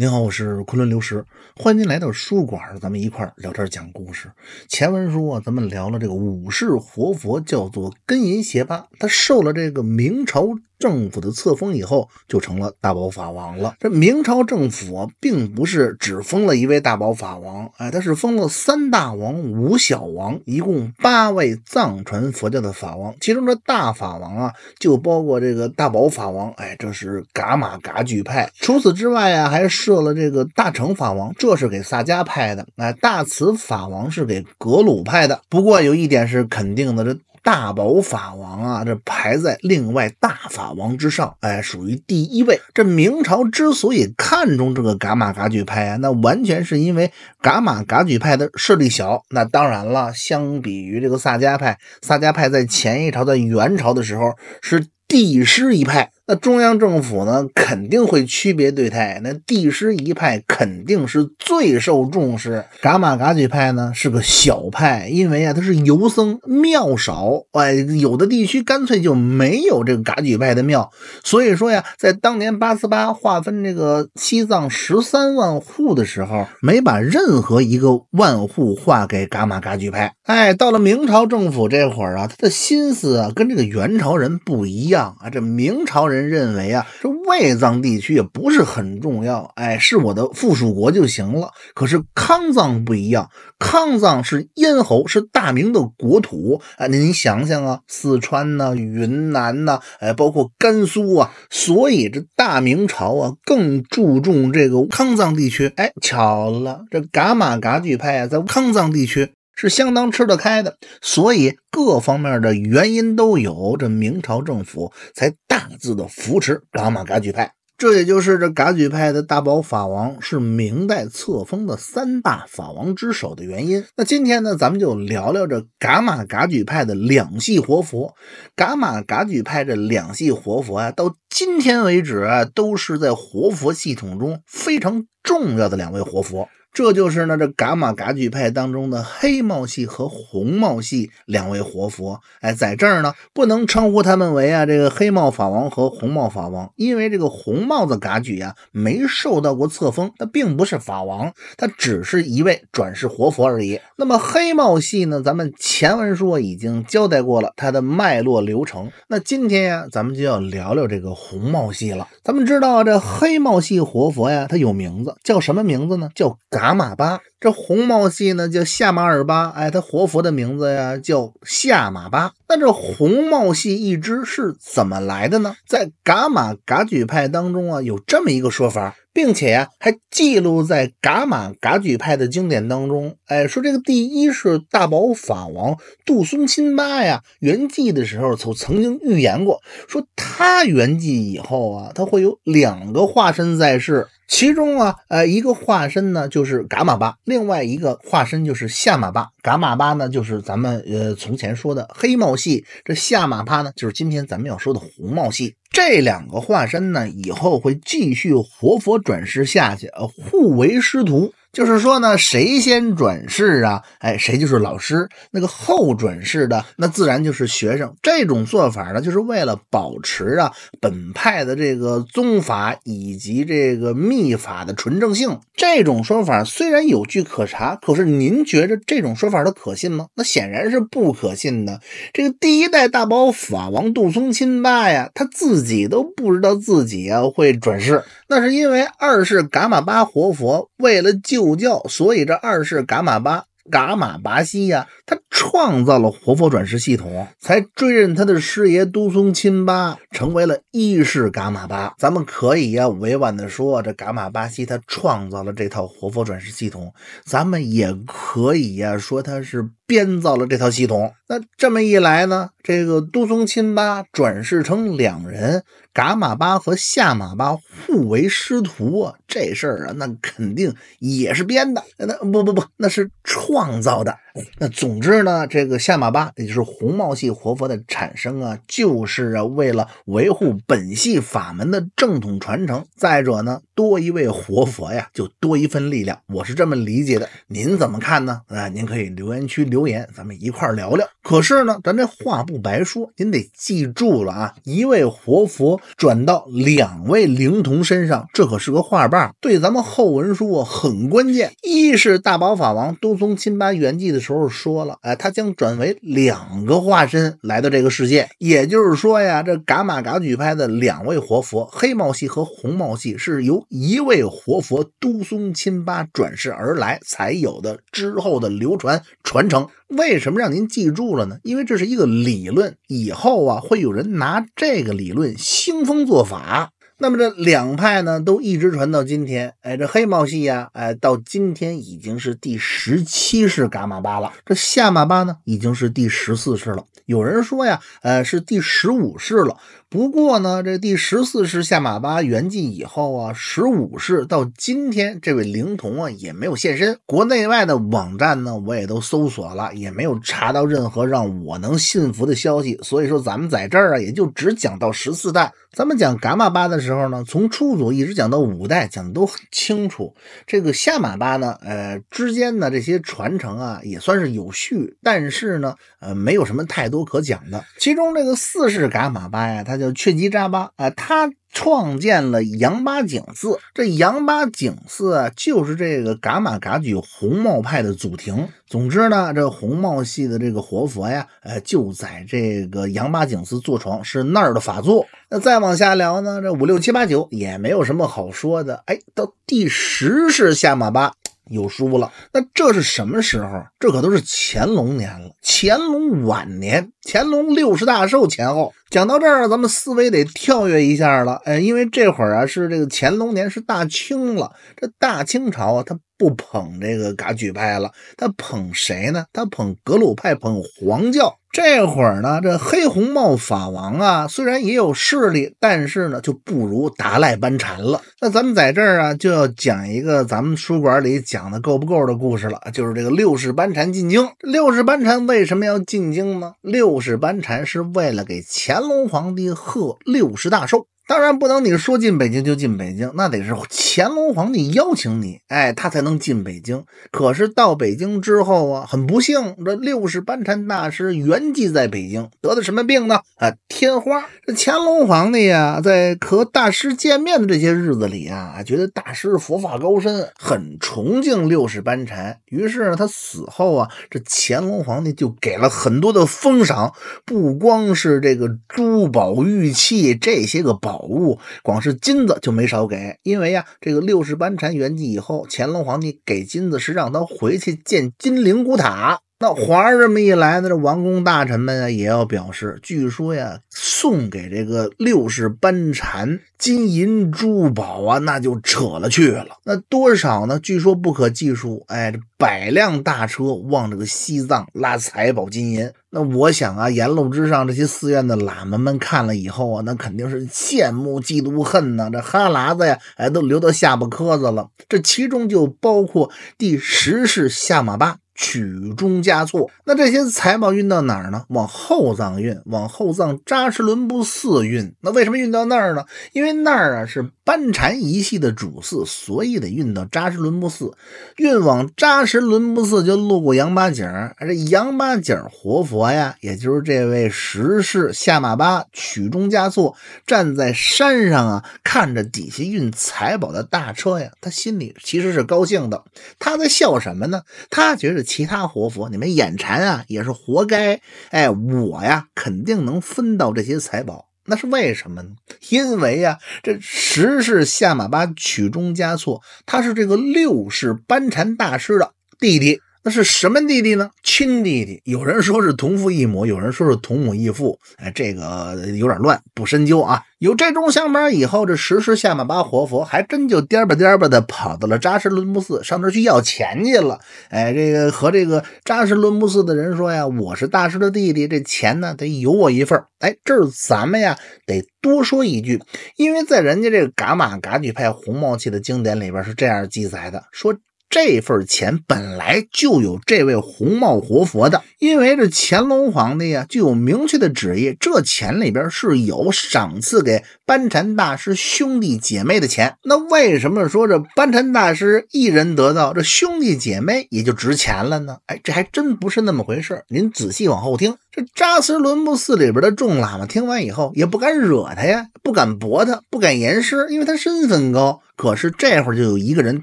您好，我是昆仑刘石，欢迎您来到书馆，咱们一块儿聊天讲故事。前文说，咱们聊了这个五世活佛叫做根银邪巴，他受了这个明朝。政府的册封以后，就成了大宝法王了。这明朝政府啊，并不是只封了一位大宝法王，哎，他是封了三大王、五小王，一共八位藏传佛教的法王。其中这大法王啊，就包括这个大宝法王，哎，这是噶玛噶举派。除此之外啊，还设了这个大乘法王，这是给萨迦派的；哎，大慈法王是给格鲁派的。不过有一点是肯定的，这。大宝法王啊，这排在另外大法王之上，哎，属于第一位。这明朝之所以看中这个噶玛噶举派啊，那完全是因为噶玛噶举派的势力小。那当然了，相比于这个萨迦派，萨迦派在前一朝的元朝的时候是帝师一派。那中央政府呢，肯定会区别对待。那帝师一派肯定是最受重视，噶玛噶举派呢是个小派，因为啊，他是游僧，庙少，哎，有的地区干脆就没有这个噶举派的庙。所以说呀，在当年八思巴划分这个西藏十三万户的时候，没把任何一个万户划给噶玛噶举派。哎，到了明朝政府这会儿啊，他的心思啊跟这个元朝人不一样啊，这明朝人。认为啊，这外藏地区也不是很重要，哎，是我的附属国就行了。可是康藏不一样，康藏是咽喉，是大明的国土，哎，您想想啊，四川呐、云南呐，哎，包括甘肃啊，所以这大明朝啊，更注重这个康藏地区。哎，巧了，这噶玛噶举派啊，在康藏地区。是相当吃得开的，所以各方面的原因都有，这明朝政府才大肆的扶持噶玛噶举派。这也就是这噶举派的大宝法王是明代册封的三大法王之首的原因。那今天呢，咱们就聊聊这噶玛噶举派的两系活佛。噶玛噶举派这两系活佛啊，到今天为止都是在活佛系统中非常重要的两位活佛。这就是呢，这噶玛噶举派当中的黑帽系和红帽系两位活佛。哎，在这儿呢，不能称呼他们为啊这个黑帽法王和红帽法王，因为这个红帽子噶举呀没受到过册封，他并不是法王，他只是一位转世活佛而已。那么黑帽系呢，咱们前文说已经交代过了它的脉络流程。那今天呀，咱们就要聊聊这个红帽系了。咱们知道这黑帽系活佛呀，他有名字，叫什么名字呢？叫噶。噶玛巴，这红帽系呢叫夏玛尔巴，哎，他活佛的名字呀叫夏玛巴。那这红帽系一支是怎么来的呢？在噶玛噶举派当中啊，有这么一个说法，并且还记录在噶玛噶举派的经典当中。哎，说这个第一是大宝法王杜松钦巴呀，圆寂的时候曾曾经预言过，说他圆寂以后啊，他会有两个化身在世。其中啊，呃，一个化身呢就是噶玛巴，另外一个化身就是夏玛巴。噶玛巴呢就是咱们呃从前说的黑帽系，这夏玛巴呢就是今天咱们要说的红帽系。这两个化身呢以后会继续活佛转世下去，呃，互为师徒。就是说呢，谁先转世啊？哎，谁就是老师。那个后转世的，那自然就是学生。这种做法呢，就是为了保持啊本派的这个宗法以及这个秘法的纯正性。这种说法虽然有据可查，可是您觉着这种说法它可信吗？那显然是不可信的。这个第一代大宝法王杜松亲爸呀，他自己都不知道自己啊会转世。那是因为二世噶玛巴活佛为了救教，所以这二世噶玛巴、噶玛巴西呀，他创造了活佛转世系统，才追认他的师爷都松钦巴成为了一世噶玛巴。咱们可以呀委婉的说，这噶玛巴西他创造了这套活佛转世系统，咱们也可以呀说他是编造了这套系统。那这么一来呢，这个都松钦巴转世成两人。噶玛巴和夏玛巴互为师徒啊，这事儿啊，那肯定也是编的。那不不不，那是创造的。那总之呢，这个夏玛巴，也就是红帽系活佛的产生啊，就是啊，为了维护本系法门的正统传承。再者呢。多一位活佛呀，就多一份力量，我是这么理解的。您怎么看呢？啊，您可以留言区留言，咱们一块聊聊。可是呢，咱这话不白说，您得记住了啊。一位活佛转到两位灵童身上，这可是个画板，对咱们后文书啊很关键。一是大宝法王都宗亲巴圆寂的时候说了，哎，他将转为两个化身来到这个世界。也就是说呀，这噶玛噶举派的两位活佛，黑帽系和红帽系是由。一位活佛都松钦巴转世而来才有的，之后的流传传承，为什么让您记住了呢？因为这是一个理论，以后啊会有人拿这个理论兴风作法。那么这两派呢，都一直传到今天。哎，这黑帽系呀，哎，到今天已经是第十七世噶玛巴了。这夏玛巴呢，已经是第十四世了。有人说呀，呃，是第十五世了。不过呢，这第十四世夏玛巴圆寂以后啊，十五世到今天，这位灵童啊也没有现身。国内外的网站呢，我也都搜索了，也没有查到任何让我能信服的消息。所以说，咱们在这儿啊，也就只讲到十四代。咱们讲噶玛巴的时候呢，从初祖一直讲到五代，讲的都很清楚。这个下马巴呢，呃，之间的这些传承啊，也算是有序，但是呢，呃，没有什么太多可讲的。其中这个四世噶玛巴呀，他叫阙吉扎巴啊，他。创建了杨八景寺，这杨八景寺啊，就是这个噶玛噶举红帽派的祖庭。总之呢，这红帽系的这个活佛呀，呃，就在这个杨八景寺坐床，是那儿的法座。那再往下聊呢，这五六七八九也没有什么好说的。哎，到第十世下马巴有书了。那这是什么时候？这可都是乾隆年了，乾隆晚年。乾隆六十大寿前后，讲到这儿，咱们思维得跳跃一下了，哎，因为这会儿啊是这个乾隆年是大清了，这大清朝啊他不捧这个噶举派了，他捧谁呢？他捧格鲁派，捧黄教。这会儿呢，这黑红帽法王啊，虽然也有势力，但是呢就不如达赖班禅了。那咱们在这儿啊就要讲一个咱们书馆里讲的够不够的故事了，就是这个六世班禅进京。六世班禅为什么要进京呢？六六十班禅是为了给乾隆皇帝贺六十大寿。当然不能，你说进北京就进北京，那得是乾隆皇帝邀请你，哎，他才能进北京。可是到北京之后啊，很不幸，这六世班禅大师圆寂在北京，得的什么病呢？啊，天花。这乾隆皇帝呀，在和大师见面的这些日子里啊，觉得大师佛法高深，很崇敬六世班禅。于是呢，他死后啊，这乾隆皇帝就给了很多的封赏，不光是这个珠宝玉器这些个宝。宝物光是金子就没少给，因为呀，这个六世班禅圆寂以后，乾隆皇帝给金子是让他回去建金陵古塔。那皇上这么一来呢，这王公大臣们啊也要表示。据说呀，送给这个六世班禅金银珠宝啊，那就扯了去了。那多少呢？据说不可计数。哎，这百辆大车往这个西藏拉财宝金银。那我想啊，沿路之上这些寺院的喇嘛们看了以后啊，那肯定是羡慕嫉妒恨呐，这哈喇子呀，哎，都流到下巴磕子了。这其中就包括第十世下马巴。曲中加措，那这些财宝运到哪儿呢？往后藏运，往后藏扎什伦布寺运。那为什么运到那儿呢？因为那儿啊是班禅一系的主寺，所以得运到扎什伦布寺。运往扎什伦布寺，就路过羊八井，这羊八井活佛呀，也就是这位石世下马巴曲中加措，站在山上啊，看着底下运财宝的大车呀，他心里其实是高兴的。他在笑什么呢？他觉得。其他活佛，你们眼馋啊，也是活该。哎，我呀，肯定能分到这些财宝，那是为什么呢？因为啊，这十世下马巴曲中加措，他是这个六世班禅大师的弟弟。那是什么弟弟呢？亲弟弟，有人说是同父异母，有人说是同母异父，哎，这个有点乱，不深究啊。有这种想法以后，这十世下马巴活佛还真就颠吧颠吧的跑到了扎什伦布寺，上那去要钱去了。哎，这个和这个扎什伦布寺的人说呀：“我是大师的弟弟，这钱呢得有我一份。”哎，这儿咱们呀得多说一句，因为在人家这个噶玛噶举派红帽系的经典里边是这样记载的，说。这份钱本来就有这位红帽活佛的，因为这乾隆皇帝呀就有明确的旨意，这钱里边是有赏赐给班禅大师兄弟姐妹的钱。那为什么说这班禅大师一人得到，这兄弟姐妹也就值钱了呢？哎，这还真不是那么回事。您仔细往后听，这扎什伦布寺里边的众喇嘛听完以后也不敢惹他，呀，不敢驳他，不敢言师，因为他身份高。可是这会儿就有一个人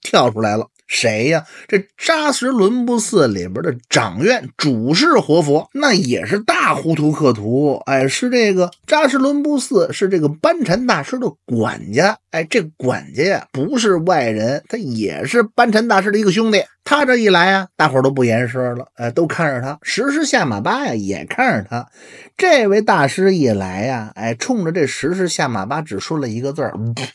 跳出来了。谁呀？这扎什伦布寺里边的掌院主事活佛，那也是大糊涂克图。哎，是这个扎什伦布寺是这个班禅大师的管家。哎，这管家呀，不是外人，他也是班禅大师的一个兄弟。他这一来啊，大伙都不言声了。哎，都看着他。十狮下马巴呀，也看着他。这位大师一来呀，哎，冲着这十狮下马巴只说了一个字儿：呸！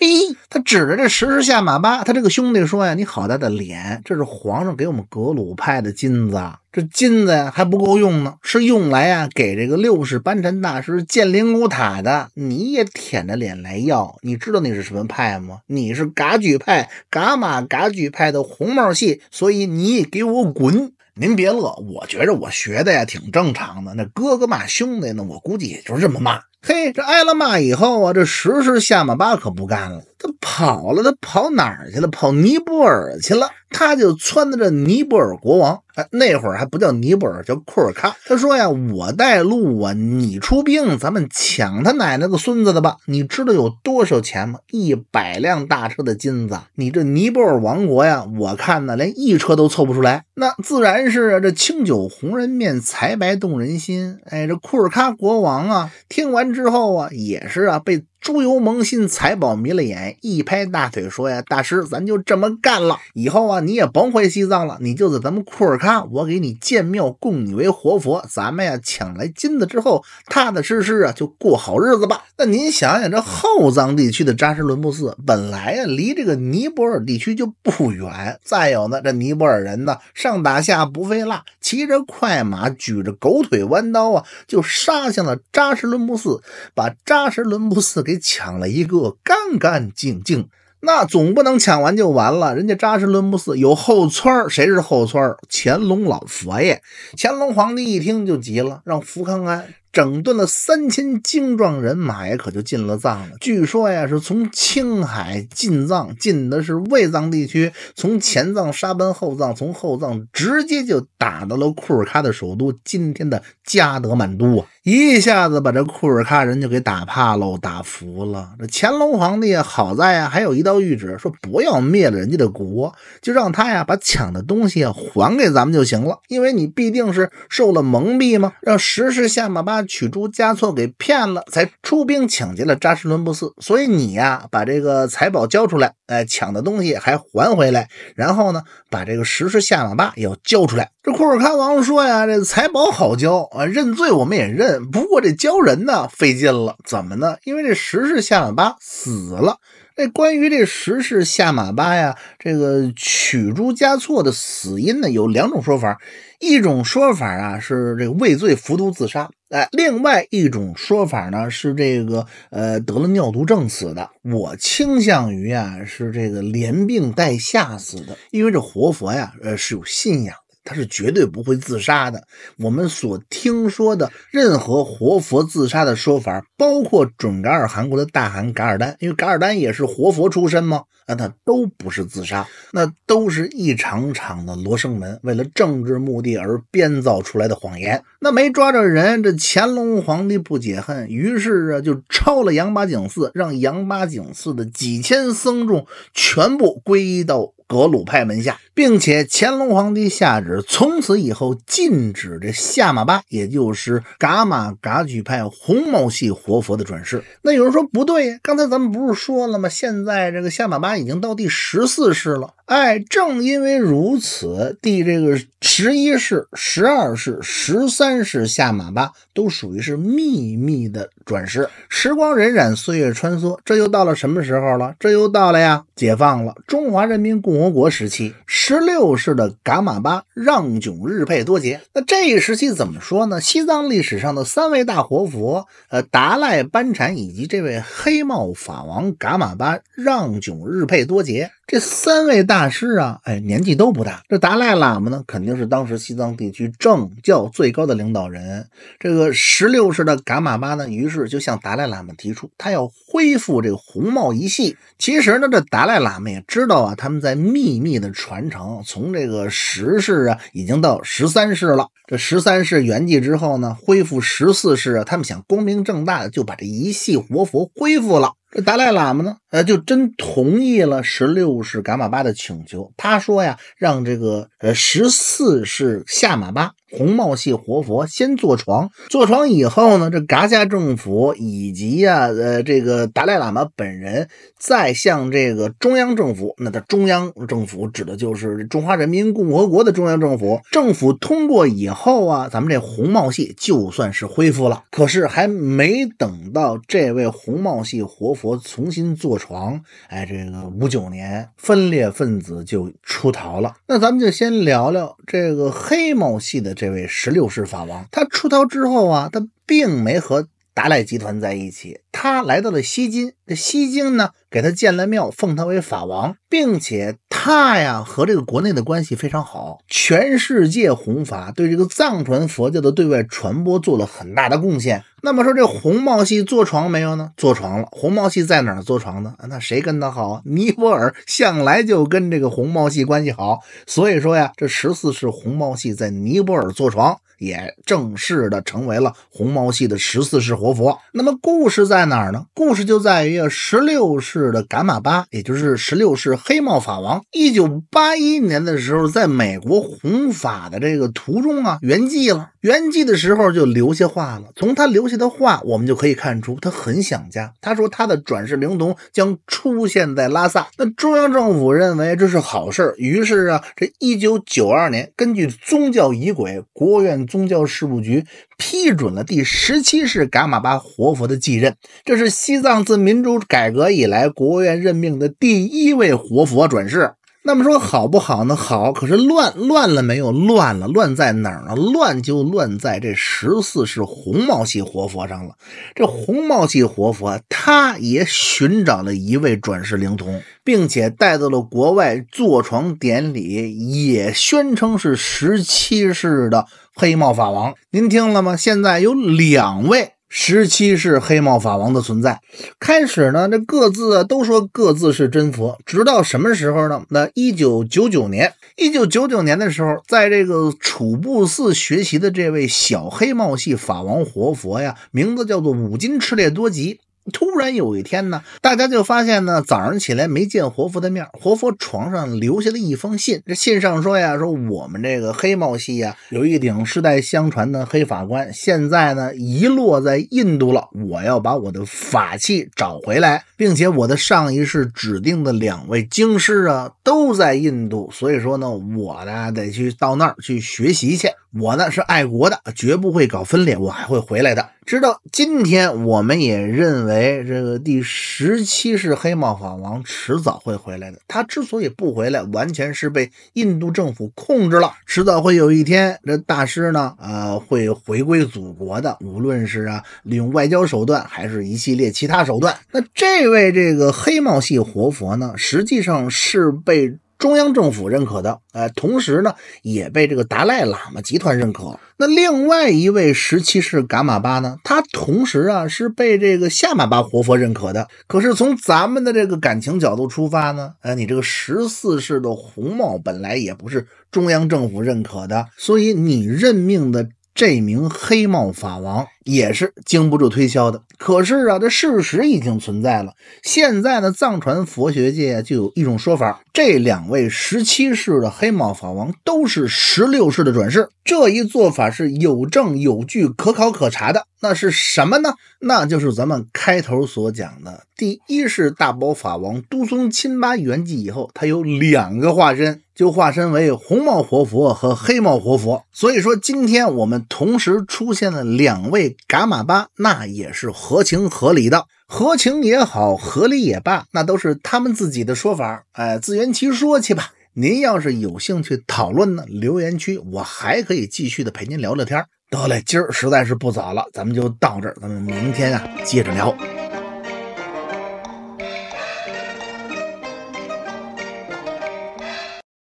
他指着这十狮下马巴，他这个兄弟说呀：“你好大的脸！”点，这是皇上给我们格鲁派的金子啊，这金子还不够用呢，是用来啊给这个六世班禅大师建灵骨塔的。你也舔着脸来要，你知道你是什么派吗？你是噶举派，噶玛噶举派的红帽系，所以你给我滚！您别乐，我觉着我学的呀挺正常的，那哥哥骂兄弟呢，我估计也就是这么骂。嘿，这挨了骂以后啊，这十狮下马巴可不干了，他跑了，他跑哪儿去了？跑尼泊尔去了。他就撺掇这尼泊尔国王，哎，那会儿还不叫尼泊尔，叫库尔喀。他说呀：“我带路啊，你出兵，咱们抢他奶奶个孙子的吧！你知道有多少钱吗？一百辆大车的金子。你这尼泊尔王国呀，我看呢，连一车都凑不出来。那自然是这清酒红人面，财白动人心。哎，这库尔喀国王啊，听完。”之后啊，也是啊，被。猪油蒙心财宝迷了眼，一拍大腿说呀：“大师，咱就这么干了。以后啊，你也甭回西藏了，你就在咱们库尔喀，我给你建庙供你为活佛。咱们呀，抢来金子之后，踏踏实实啊，就过好日子吧。”那您想想，这后藏地区的扎什伦布寺本来啊，离这个尼泊尔地区就不远。再有呢，这尼泊尔人呢，上打下不费蜡，骑着快马，举着狗腿弯刀啊，就杀向了扎什伦布寺，把扎什伦布寺给。抢了一个干干净净，那总不能抢完就完了。人家扎什伦布寺有后村谁是后村乾隆老佛爷，乾隆皇帝一听就急了，让福康安。整顿了三千精壮人马，呀，可就进了藏了。据说呀，是从青海进藏，进的是卫藏地区，从前藏沙奔，后藏从后藏直接就打到了库尔喀的首都，今天的加德满都啊，一下子把这库尔喀人就给打怕喽，打服了。这乾隆皇帝好在啊，还有一道谕旨，说不要灭了人家的国，就让他呀把抢的东西还给咱们就行了，因为你必定是受了蒙蔽嘛，让十世下马巴。取珠嘉措给骗了，才出兵抢劫了扎什伦布寺。所以你呀，把这个财宝交出来，哎，抢的东西还还回来。然后呢，把这个十世下马巴也要交出来。这库尔喀王说呀，这财宝好交啊，认罪我们也认。不过这交人呢，费劲了。怎么呢？因为这十世下马巴死了。那关于这十世下马巴呀，这个取珠嘉措的死因呢，有两种说法。一种说法啊，是这个畏罪服毒自杀。哎，另外一种说法呢是这个呃得了尿毒症死的。我倾向于啊是这个连病带吓死的，因为这活佛呀呃是有信仰。他是绝对不会自杀的。我们所听说的任何活佛自杀的说法，包括准噶尔汗国的大汗噶尔丹，因为噶尔丹也是活佛出身嘛，那他都不是自杀，那都是一场场的罗生门，为了政治目的而编造出来的谎言。那没抓着人，这乾隆皇帝不解恨，于是啊，就抄了杨八景寺，让杨八景寺的几千僧众全部归到格鲁派门下。并且乾隆皇帝下旨，从此以后禁止这下马巴，也就是噶玛噶举派红毛系活佛的转世。那有人说不对，刚才咱们不是说了吗？现在这个下马巴已经到第十四世了。哎，正因为如此，第这个十一世、十二世、十三世下马巴都属于是秘密的转世。时光荏苒，岁月穿梭，这又到了什么时候了？这又到了呀！解放了，中华人民共和国时期。是。十六世的噶玛巴让炯日佩多杰，那这一时期怎么说呢？西藏历史上的三位大活佛，呃，达赖班禅以及这位黑帽法王噶玛巴让炯日佩多杰。这三位大师啊，哎，年纪都不大。这达赖喇嘛呢，肯定是当时西藏地区政教最高的领导人。这个十六世的噶玛巴呢，于是就向达赖喇嘛提出，他要恢复这个红帽一系。其实呢，这达赖喇嘛也知道啊，他们在秘密的传承，从这个十世啊，已经到十三世了。这十三世圆寂之后呢，恢复十四世啊，他们想光明正大的就把这一系活佛恢复了。达赖喇嘛呢？呃，就真同意了十六世噶玛巴的请求。他说呀，让这个呃十四世夏玛巴。红帽系活佛先坐床，坐床以后呢，这噶夏政府以及啊，呃，这个达赖喇嘛本人再向这个中央政府，那他中央政府指的就是中华人民共和国的中央政府。政府通过以后啊，咱们这红帽系就算是恢复了。可是还没等到这位红帽系活佛重新坐床，哎，这个五九年分裂分子就出逃了。那咱们就先聊聊这个黑帽系的这。这位十六世法王，他出逃之后啊，他并没和。达赖集团在一起，他来到了西京。这西京呢，给他建了庙，奉他为法王，并且他呀和这个国内的关系非常好。全世界弘法，对这个藏传佛教的对外传播做了很大的贡献。那么说，这红帽系坐床没有呢？坐床了。红帽系在哪儿坐床呢？那谁跟他好尼泊尔向来就跟这个红帽系关系好，所以说呀，这十四世红帽系在尼泊尔坐床。也正式的成为了红毛系的十四世活佛。那么故事在哪儿呢？故事就在于十六世的噶玛巴，也就是十六世黑帽法王，一九八一年的时候，在美国弘法的这个途中啊，圆寂了。圆寂的时候就留下话了，从他留下的话，我们就可以看出他很想家。他说他的转世灵童将出现在拉萨。那中央政府认为这是好事儿，于是啊，这一九九二年，根据宗教仪轨，国务院宗教事务局批准了第十七世噶玛巴活佛的继任。这是西藏自民主改革以来国务院任命的第一位活佛转世。那么说好不好呢？好，可是乱乱了没有？乱了，乱在哪儿呢？乱就乱在这十四世红帽系活佛上了。这红帽系活佛，他也寻找了一位转世灵童，并且带到了国外坐床典礼，也宣称是十七世的黑帽法王。您听了吗？现在有两位。十七世黑帽法王的存在，开始呢，这各自啊都说各自是真佛，直到什么时候呢？那一九九九年，一九九九年的时候，在这个楚布寺学习的这位小黑帽系法王活佛呀，名字叫做五金赤烈多吉。突然有一天呢，大家就发现呢，早上起来没见活佛的面，活佛床上留下了一封信。这信上说呀，说我们这个黑帽系呀，有一顶世代相传的黑法官，现在呢遗落在印度了。我要把我的法器找回来，并且我的上一世指定的两位经师啊，都在印度，所以说呢，我呢得去到那儿去学习去。我呢是爱国的，绝不会搞分裂，我还会回来的。直到今天，我们也认为这个第十七世黑帽法王迟早会回来的。他之所以不回来，完全是被印度政府控制了。迟早会有一天，这大师呢，呃，会回归祖国的。无论是啊，利用外交手段，还是一系列其他手段。那这位这个黑帽系活佛呢，实际上是被。中央政府认可的，呃，同时呢，也被这个达赖喇嘛集团认可。那另外一位十七世噶玛巴呢，他同时啊是被这个夏玛巴活佛认可的。可是从咱们的这个感情角度出发呢，呃，你这个十四世的红帽本来也不是中央政府认可的，所以你任命的这名黑帽法王。也是经不住推销的。可是啊，这事实已经存在了。现在呢，藏传佛学界就有一种说法：这两位十七世的黑帽法王都是十六世的转世。这一做法是有证有据、可考可查的。那是什么呢？那就是咱们开头所讲的：第一世大宝法王都松亲巴圆寂以后，他有两个化身，就化身为红帽活佛和黑帽活佛。所以说，今天我们同时出现了两位。嘎马巴那也是合情合理的，合情也好，合理也罢，那都是他们自己的说法，哎，自圆其说去吧。您要是有兴趣讨论呢，留言区我还可以继续的陪您聊聊天。得嘞，今儿实在是不早了，咱们就到这儿，咱们明天啊接着聊。